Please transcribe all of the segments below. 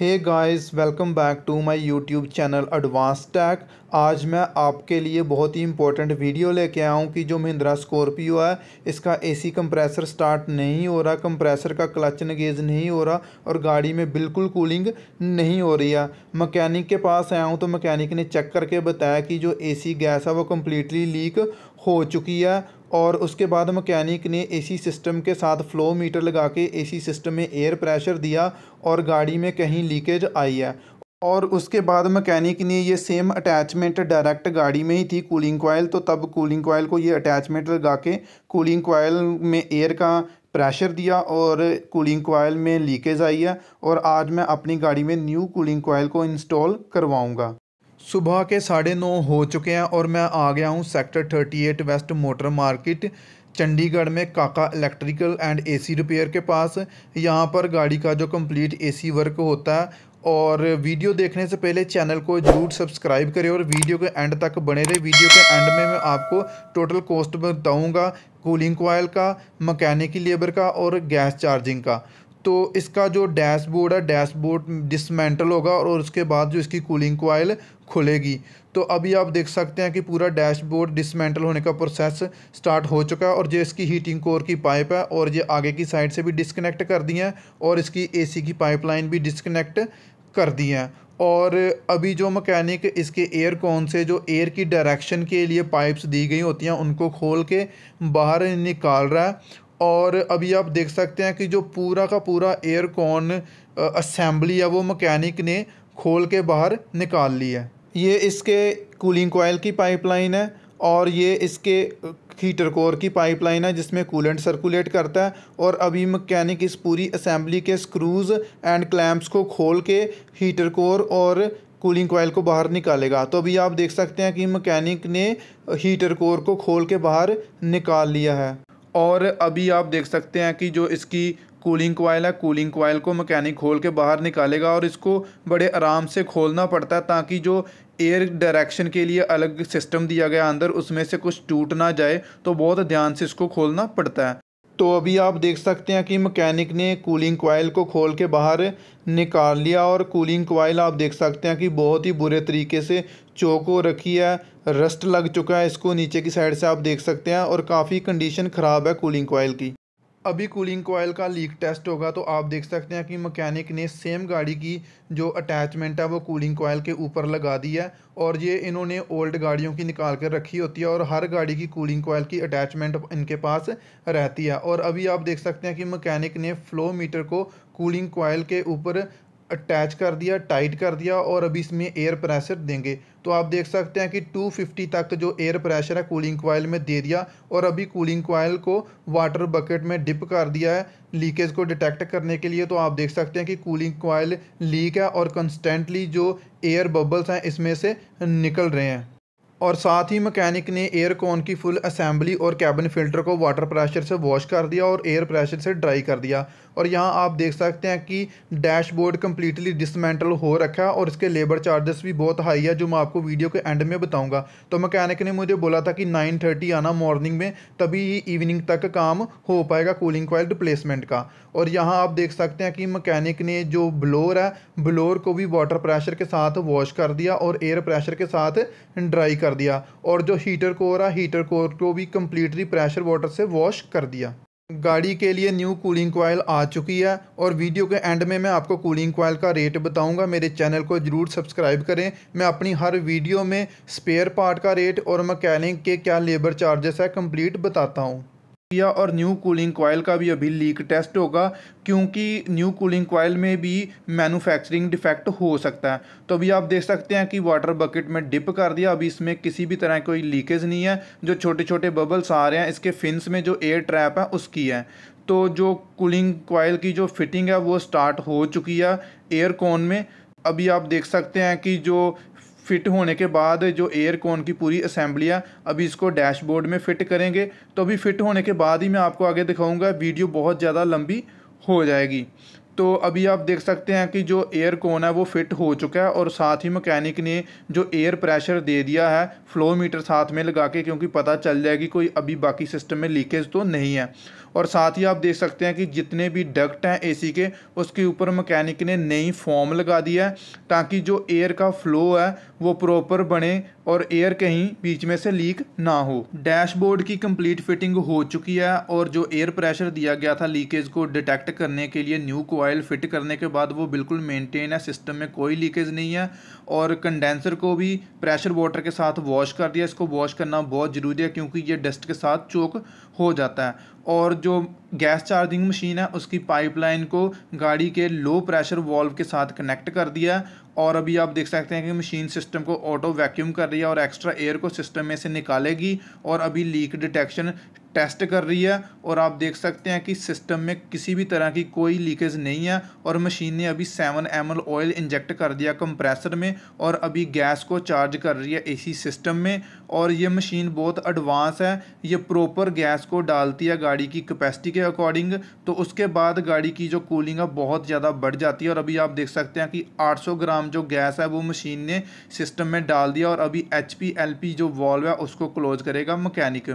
hey guys welcome back to my YouTube channel Advance Tech आज मैं आपके लिए बहुत ही इंपॉर्टेंट वीडियो लेके आया हूँ कि जो महिंद्रा स्कॉर्पियो है इसका एसी कंप्रेसर स्टार्ट नहीं हो रहा कंप्रेसर का क्लच नगेज नहीं हो रहा और गाड़ी में बिल्कुल कूलिंग नहीं हो रही है मकैनिक के पास आया हूँ तो मकैनिक ने चेक करके बताया कि जो ए गैस है वो कम्प्लीटली लीक हो चुकी है और उसके बाद मकैनिक ने एसी सिस्टम के साथ फ्लो मीटर लगा के एसी सिस्टम में एयर प्रेशर दिया और गाड़ी में कहीं लीकेज आई है और उसके बाद मकैनिक ने ये सेम अटैचमेंट डायरेक्ट गाड़ी में ही थी कूलिंग कोयल तो तब कूलिंग कोयल को ये अटैचमेंट लगा के कूलिंग कोयल में एयर का प्रेशर दिया और कूलिंग कोयल में लीकेज आई है और आज मैं अपनी गाड़ी में न्यू कूलिंग कोयल को इंस्टॉल करवाऊँगा सुबह के साढ़े नौ हो चुके हैं और मैं आ गया हूँ sector thirty eight west motor market Chandigarh में Kaka electrical and AC repair के पास यहाँ पर गाड़ी का जो कंप्लीट एसी वर्क होता है और वीडियो देखने से पहले चैनल को जरूर सब्सक्राइब करें और वीडियो के एंड तक बने रहे वीडियो के एंड में मैं आपको टोटल कॉस्ट बताऊँगा कूलिंग कोयल का मकैनिक लेबर का और गैस चार्जिंग का तो इसका जो डैशबोर्ड है डैशबोर्ड डिसमेंटल होगा और उसके बाद जो इसकी कूलिंग कोयल खुलेगी तो अभी आप देख सकते हैं कि पूरा डैशबोर्ड डिसमेंटल होने का प्रोसेस स्टार्ट हो चुका है और जो इसकी हीटिंग कोर की पाइप है और ये आगे की साइड से भी डिसकनेक्ट कर दी है और इसकी ए की पाइपलाइन भी डिसकनेक्ट कर दी है और अभी जो मकैनिक इसके एयर कौन से जो एयर की डायरेक्शन के लिए पाइप्स दी गई होती हैं उनको खोल के बाहर निकाल रहा है और अभी आप देख सकते हैं कि जो पूरा का पूरा एयरकॉन असेंबली है वो मकैनिक ने खोल के बाहर निकाल ली है ये इसके कूलिंग कोयल की पाइपलाइन है और ये इसके हीटर कोर की पाइपलाइन है जिसमें कूलेंट सर्कुलेट करता है और अभी मकैनिक इस पूरी असेंबली के स्क्रूज़ एंड क्लैम्प्स को खोल के हीटर कोर और कूलिंग कोयल को बाहर निकालेगा तो अभी आप देख सकते हैं कि मकैनिक ने हीटर कोर को खोल के बाहर निकाल लिया है और अभी आप देख सकते हैं कि जो इसकी कूलिंग कोयल है कूलिंग कोयल को मैकेनिक खोल के बाहर निकालेगा और इसको बड़े आराम से खोलना पड़ता है ताकि जो एयर डायरेक्शन के लिए अलग सिस्टम दिया गया अंदर उसमें से कुछ टूट ना जाए तो बहुत ध्यान से इसको खोलना पड़ता है तो अभी आप देख सकते हैं कि मकैनिक ने कूलिंग कोयल को खोल के बाहर निकाल लिया और कूलिंग कोयल आप देख सकते हैं कि बहुत ही बुरे तरीके से चौक रखी है रस्ट लग चुका है इसको नीचे की साइड से आप देख सकते हैं और काफ़ी कंडीशन ख़राब है कूलिंग कोयल की अभी कूलिंग कोयल का लीक टेस्ट होगा तो आप देख सकते हैं कि मकैनिक ने सेम गाड़ी की जो अटैचमेंट है वो कूलिंग कोयल के ऊपर लगा दी है और ये इन्होंने ओल्ड गाड़ियों की निकाल कर रखी होती है और हर गाड़ी की कूलिंग कोयल की अटैचमेंट इनके पास रहती है और अभी आप देख सकते हैं कि मकैनिक ने फ्लो मीटर को कूलिंग कोयल के ऊपर अटैच कर दिया टाइट कर दिया और अभी इसमें एयर प्रेशर देंगे तो आप देख सकते हैं कि 250 तक जो एयर प्रेशर है कूलिंग कॉयल में दे दिया और अभी कूलिंग कोयल को वाटर बकेट में डिप कर दिया है लीकेज को डिटेक्ट करने के लिए तो आप देख सकते हैं कि कूलिंग कोयल लीक है और कंस्टेंटली जो एयर बबल्स हैं इसमें से निकल रहे हैं और साथ ही मैकेनिक ने एयर कॉन की फुल असेंबली और कैबिन फिल्टर को वाटर प्रेशर से वॉश कर दिया और एयर प्रेशर से ड्राई कर दिया और यहाँ आप देख सकते हैं कि डैशबोर्ड कम्प्लीटली डिसमेंटल हो रखा है और इसके लेबर चार्जेस भी बहुत हाई है जो मैं आपको वीडियो के एंड में बताऊँगा तो मैकेनिक ने मुझे बोला था कि नाइन थर्टी आना मॉर्निंग में तभी ही इवनिंग तक काम हो पाएगा कूलिंग कोयल रिप्लेसमेंट का और यहाँ आप देख सकते हैं कि मकैनिक ने जो ब्लोर है ब्लोर को भी वाटर प्रेशर के साथ वॉश कर दिया और एयर प्रेशर के साथ ड्राई कर कर दिया और जो हीटर कोर है हीटर कोर को भी कम्प्लीटली प्रेशर वाटर से वॉश कर दिया गाड़ी के लिए न्यू कूलिंग कोयल आ चुकी है और वीडियो के एंड में मैं आपको कूलिंग कोयल का रेट बताऊंगा मेरे चैनल को ज़रूर सब्सक्राइब करें मैं अपनी हर वीडियो में स्पेयर पार्ट का रेट और मकैनिक के क्या लेबर चार्जेस है कंप्लीट बताता हूं किया और न्यू कूलिंग कॉयल का भी अभी लीक टेस्ट होगा क्योंकि न्यू कूलिंग कोयल में भी मैन्युफैक्चरिंग डिफेक्ट हो सकता है तो अभी आप देख सकते हैं कि वाटर बकेट में डिप कर दिया अभी इसमें किसी भी तरह कोई लीकेज नहीं है जो छोटे छोटे बबल्स आ रहे हैं इसके फिन्स में जो एयर ट्रैप है उसकी है तो जो कूलिंग कोयल की जो फिटिंग है वो स्टार्ट हो चुकी है एयर कोन में अभी आप देख सकते हैं कि जो फिट होने के बाद जो एयर कॉन की पूरी असेंबली है अभी इसको डैशबोर्ड में फ़िट करेंगे तो अभी फ़िट होने के बाद ही मैं आपको आगे दिखाऊंगा वीडियो बहुत ज़्यादा लंबी हो जाएगी तो अभी आप देख सकते हैं कि जो एयर कोन है वो फिट हो चुका है और साथ ही मकैनिक ने जो एयर प्रेशर दे दिया है फ्लो मीटर साथ में लगा के क्योंकि पता चल जाएगी कोई अभी बाकी सिस्टम में लीकेज तो नहीं है और साथ ही आप देख सकते हैं कि जितने भी डक्ट हैं एसी के उसके ऊपर मकैनिक ने नई फॉर्म लगा दिया है ताकि जो एयर का फ्लो है वो प्रॉपर बने और एयर कहीं बीच में से लीक ना हो डैशबोर्ड की कंप्लीट फिटिंग हो चुकी है और जो एयर प्रेशर दिया गया था लीकेज को डिटेक्ट करने के लिए न्यू कोयल फिट करने के बाद वो बिल्कुल मेंटेन है सिस्टम में कोई लीकेज नहीं है और कंडेंसर को भी प्रेशर वाटर के साथ वॉश कर दिया इसको वॉश करना बहुत ज़रूरी है क्योंकि ये डस्ट के साथ चोक हो जाता है और जो गैस चार्जिंग मशीन है उसकी पाइपलाइन को गाड़ी के लो प्रेशर वॉल्व के साथ कनेक्ट कर दिया और अभी आप देख सकते हैं कि मशीन सिस्टम को ऑटो वैक्यूम कर रही है और एक्स्ट्रा एयर को सिस्टम में से निकालेगी और अभी लीक डिटेक्शन टेस्ट कर रही है और आप देख सकते हैं कि सिस्टम में किसी भी तरह की कोई लीकेज नहीं है और मशीन ने अभी सेवन एम ऑयल इंजेक्ट कर दिया कंप्रेसर में और अभी गैस को चार्ज कर रही है एसी सिस्टम में और ये मशीन बहुत एडवांस है ये प्रॉपर गैस को डालती है गाड़ी की कैपेसिटी के अकॉर्डिंग तो उसके बाद गाड़ी की जो कूलिंग है बहुत ज़्यादा बढ़ जाती है और अभी आप देख सकते हैं कि आठ ग्राम जो गैस है वो मशीन ने सिस्टम में डाल दिया और अभी एच पी जो वॉल्व है उसको क्लोज करेगा मकैनिक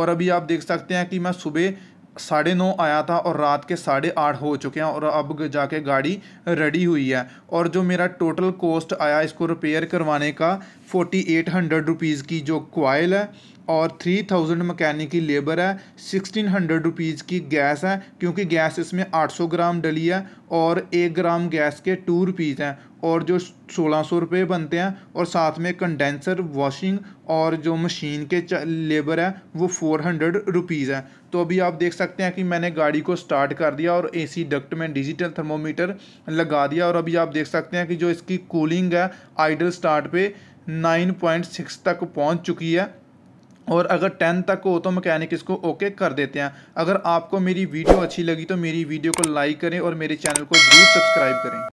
और अभी आप देख देख सकते हैं कि मैं सुबह साढ़े नौ आया था और रात के साढ़े आठ हो चुके हैं और अब जाके गाड़ी रेडी हुई है और जो मेरा टोटल कॉस्ट आया इसको रिपेयर करवाने का फोर्टी एट हंड्रेड रुपीज़ की जो क्वाइल है और थ्री थाउजेंड मकैनिक की लेबर है सिक्सटीन हंड्रेड रुपीज़ की गैस है क्योंकि गैस इसमें आठ सौ ग्राम डली है और एक ग्राम गैस के टू रुपीज़ हैं और जो सोलह सौ रुपये बनते हैं और साथ में कंडेंसर वॉशिंग और जो मशीन के लेबर है वो फोर हंड्रेड रुपीज़ है तो अभी आप देख सकते हैं कि मैंने गाड़ी को स्टार्ट कर दिया और एसी डक्ट में डिजिटल थर्मोमीटर लगा दिया और अभी आप देख सकते हैं कि जो इसकी कूलिंग है आइडल स्टार्ट पे नाइन पॉइंट सिक्स तक पहुँच चुकी है और अगर टेन तक हो तो मैकेनिक इसको ओके कर देते हैं अगर आपको मेरी वीडियो अच्छी लगी तो मेरी वीडियो को लाइक करें और मेरे चैनल को ज़रूर सब्सक्राइब करें